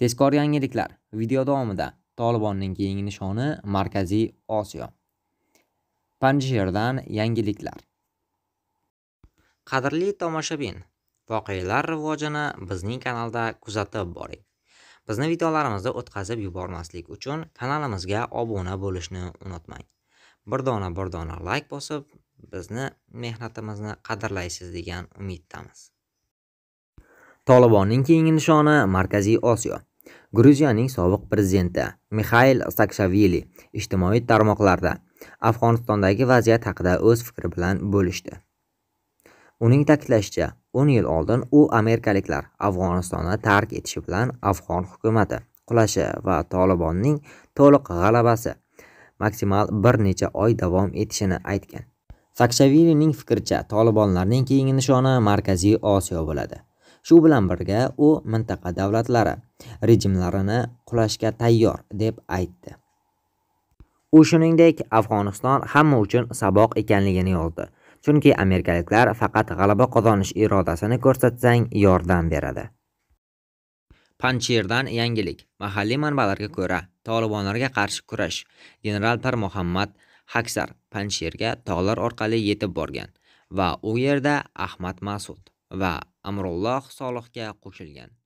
tezkor yangiliklar video davomida tolibonning keyingi nishoni markaziy osiyo panjshirdan yangiliklar qadrli tomoshabin voqealar rivojini bizning kanalda kuzatib boring bizni videolarimizni o'tkazib yubormaslik uchun kanalimizga obuna bo'lishni unutmang bir dona bir dona layk bosib bizni mehnatimizni qadrlaysiz degan umiddamiz tolibonning keyingi nishoni markaziy osiyo gruziyaning sobiq prezidenti Mikhail saakashvili ijtimoiy tarmoqlarda afg'onistondagi vaziyat haqida o'z fikri bilan bo'lishdi uning ta'kidlashicha 10 yil oldin u amerikaliklar afg'onistonni tark etishi bilan afg'on hukumatı qulashi va Talibonning to'liq g'alabasi maksimal bir necha oy davom etishini aytgan saakashvilining fikricha Talibonlarning keyingi nishoni markaziy osiyo bo'ladi shu bilan birga u mintaqa davlatlari rejimlarini qulashga tayyor deb aytdi u shuningdek afg'oniston hamma uchun saboq ekanligini yozdi chunki amerikaliklar faqat g'alaba qozonish irodasini ko'rsatsang yordam beradi panchirdan yangilik mahalliy manbalarga ko'ra tolibonlarga qarshi kurash general par muhammad haksar panchirga tog'lar orqali yetib borgan va u yerda ahmad masud va amrulloh solihga qo'shilgan